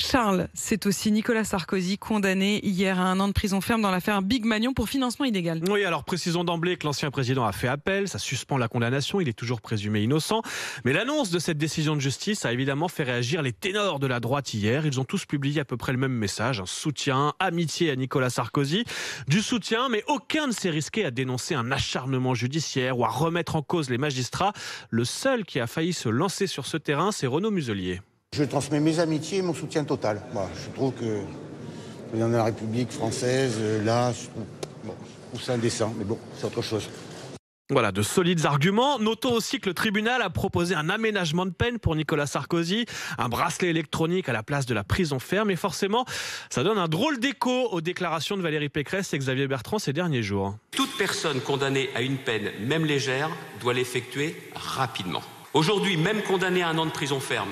Charles, c'est aussi Nicolas Sarkozy condamné hier à un an de prison ferme dans l'affaire Big Magnon pour financement illégal. Oui, alors précisons d'emblée que l'ancien président a fait appel, ça suspend la condamnation, il est toujours présumé innocent. Mais l'annonce de cette décision de justice a évidemment fait réagir les ténors de la droite hier. Ils ont tous publié à peu près le même message, un soutien, amitié à Nicolas Sarkozy, du soutien, mais aucun ne s'est risqué à dénoncer un acharnement judiciaire ou à remettre en cause les magistrats. Le seul qui a failli se lancer sur ce terrain, c'est Renaud Muselier. Je transmets mes amitiés et mon soutien total. Moi, bah, je trouve que dans la République française, euh, là, c'est bon, indécent, mais bon, c'est autre chose. Voilà, de solides arguments. Notons aussi que le tribunal a proposé un aménagement de peine pour Nicolas Sarkozy, un bracelet électronique à la place de la prison ferme. Et forcément, ça donne un drôle d'écho aux déclarations de Valérie Pécresse et Xavier Bertrand ces derniers jours. Toute personne condamnée à une peine, même légère, doit l'effectuer rapidement. Aujourd'hui, même condamné à un an de prison ferme,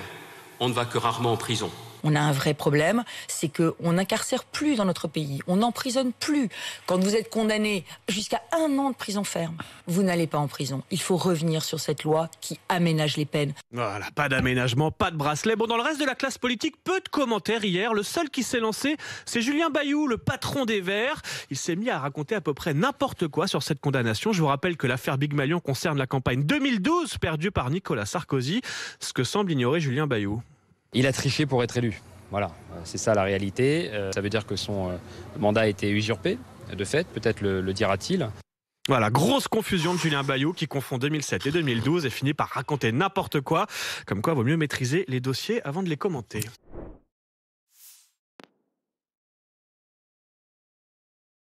on ne va que rarement en prison. On a un vrai problème, c'est qu'on n'incarcère plus dans notre pays, on n'emprisonne plus. Quand vous êtes condamné jusqu'à un an de prison ferme, vous n'allez pas en prison. Il faut revenir sur cette loi qui aménage les peines. Voilà, pas d'aménagement, pas de bracelet. Bon, dans le reste de la classe politique, peu de commentaires hier. Le seul qui s'est lancé, c'est Julien Bayou, le patron des Verts. Il s'est mis à raconter à peu près n'importe quoi sur cette condamnation. Je vous rappelle que l'affaire Big Malion concerne la campagne 2012 perdue par Nicolas Sarkozy, ce que semble ignorer Julien Bayou. Il a triché pour être élu. Voilà, euh, c'est ça la réalité. Euh, ça veut dire que son euh, mandat a été usurpé, de fait, peut-être le, dira-t-il. Voilà, grosse confusion de Julien Bayou qui confond 2007 et 2012 et finit par raconter n'importe quoi, comme quoi vaut mieux maîtriser les dossiers avant de les commenter.